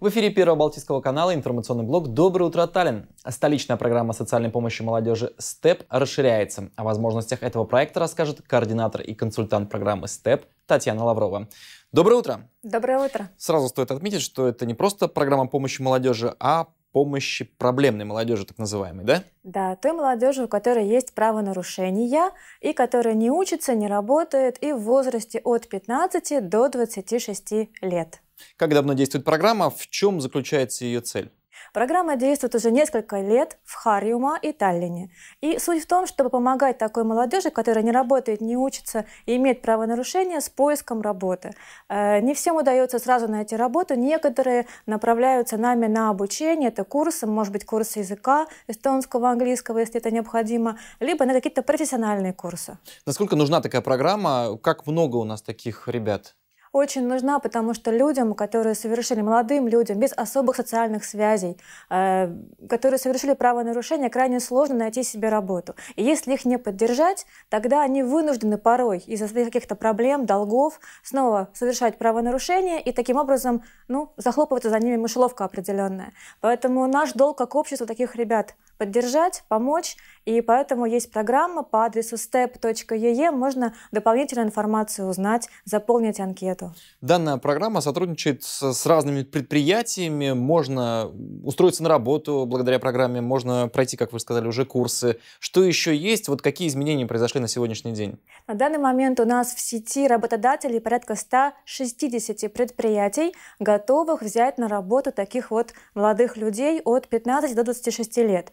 В эфире Первого Балтийского канала информационный блог «Доброе утро, Таллин». Столичная программа социальной помощи молодежи «СТЕП» расширяется. О возможностях этого проекта расскажет координатор и консультант программы «СТЕП» Татьяна Лаврова. Доброе утро! Доброе утро! Сразу стоит отметить, что это не просто программа помощи молодежи, а помощи проблемной молодежи, так называемой, да? Да, той молодежи, у которой есть правонарушения и которая не учится, не работает и в возрасте от 15 до 26 лет. Как давно действует программа? В чем заключается ее цель? Программа действует уже несколько лет в Харьюма и Таллине. И суть в том, чтобы помогать такой молодежи, которая не работает, не учится и имеет правонарушения, с поиском работы. Э, не всем удается сразу найти работу. Некоторые направляются нами на обучение. Это курсы, может быть, курсы языка эстонского, английского, если это необходимо, либо на какие-то профессиональные курсы. Насколько нужна такая программа? Как много у нас таких ребят? очень нужна, потому что людям, которые совершили, молодым людям, без особых социальных связей, э, которые совершили правонарушение, крайне сложно найти себе работу. И если их не поддержать, тогда они вынуждены порой из-за своих каких-то проблем, долгов снова совершать правонарушение и таким образом ну, захлопывается за ними мышеловка определенная. Поэтому наш долг как общество таких ребят – поддержать, помочь. И поэтому есть программа по адресу step.ee, можно дополнительную информацию узнать, заполнить анкету. Данная программа сотрудничает с, с разными предприятиями, можно устроиться на работу благодаря программе, можно пройти, как вы сказали, уже курсы. Что еще есть? Вот какие изменения произошли на сегодняшний день? На данный момент у нас в сети работодателей порядка 160 предприятий, готовых взять на работу таких вот молодых людей от 15 до 26 лет.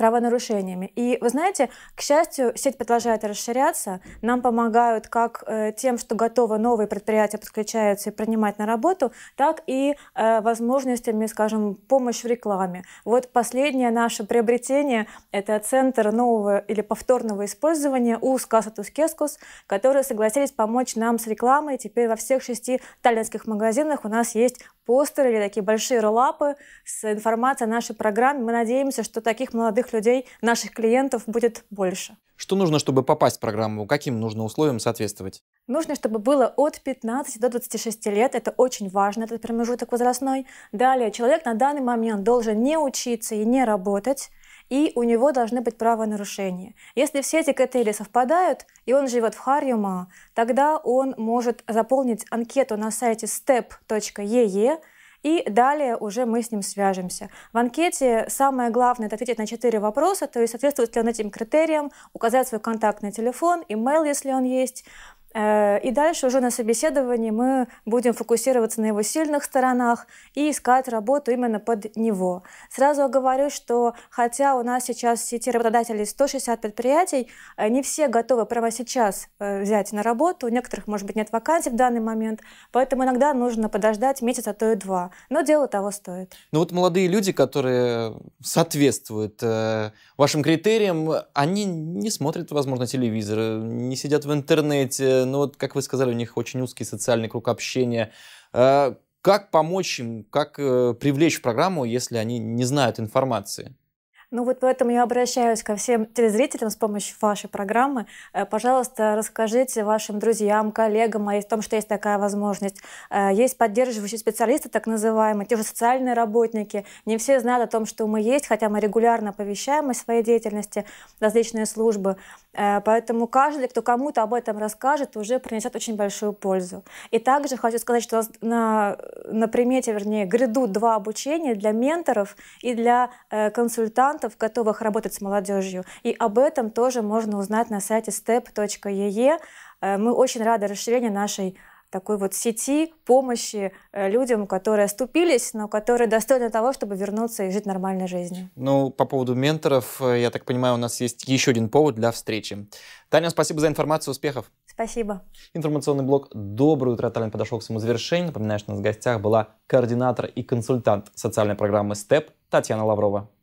правонарушениями. И вы знаете, к счастью, сеть продолжает расширяться. Нам помогают как э, тем, что готовы новые предприятия подключаются и принимать на работу, так и э, возможностями, скажем, помощь в рекламе. Вот последнее наше приобретение — это центр нового или повторного использования «Ускасатус Кескус», которые согласились помочь нам с рекламой. Теперь во всех шести таллинских магазинах у нас есть постеры или такие большие роллапы с информацией о нашей программе. Мы надеемся, что таких молодых таких людей, наших клиентов, будет больше. Что нужно, чтобы попасть в программу? Каким нужно условиям соответствовать? Нужно, чтобы было от 15 до 26 лет. Это очень важно, этот промежуток возрастной. Далее, человек на данный момент должен не учиться и не работать и у него должны быть правонарушения. Если все эти критерии совпадают, и он живет в Харьюма, тогда он может заполнить анкету на сайте step.ee, и далее уже мы с ним свяжемся. В анкете самое главное – это ответить на четыре вопроса, то есть соответствует ли он этим критериям, указать свой контактный телефон, имейл, если он есть, Э, и дальше уже на собеседовании мы будем фокусироваться на его сильных сторонах и искать работу именно под него. Сразу говорю, что хотя у нас сейчас в сети работодателей 160 предприятий, э, не все готовы прямо сейчас э, взять на работу, у некоторых, может быть, нет вакансий в данный момент, поэтому иногда нужно подождать месяц, а то и два. Но дело того стоит. Ну вот молодые люди, которые соответствуют вашим критериям, они не смотрят, возможно, телевизор, не сидят в интернете, Э, ну вот, как вы сказали, у них очень узкий социальный круг общения. Э, как помочь им, как э, привлечь в программу, если они не знают информации? Ну вот поэтому я обращаюсь ко всем телезрителям с помощью вашей программы. Э, пожалуйста, расскажите вашим друзьям, коллегам о том, что есть такая возможность. Э, есть поддерживающие специалисты, так называемые, те же социальные работники. Не все знают о том, что мы есть, хотя мы регулярно оповещаем о своей деятельности различные службы. Э, поэтому каждый, кто кому-то об этом расскажет, уже принесет очень большую пользу. И также хочу сказать, что на, на примете, вернее, грядут два обучения для менторов и для консультантов, консультантов, готовых работать с молодежью. И об этом тоже можно узнать на сайте step.ee. Э, мы очень рады расширению нашей такой вот сети помощи э, людям, которые оступились, но которые достойны того, чтобы вернуться и жить нормальной жизнью. Ну, по поводу менторов, э, я так понимаю, у нас есть еще один повод для встречи. Таня, спасибо за информацию, успехов. Спасибо. Информационный блок «Доброе утро, Таллин» подошел к своему завершению. Напоминаю, что у нас в гостях была координатор и консультант социальной программы «СТЕП» Татьяна Лаврова.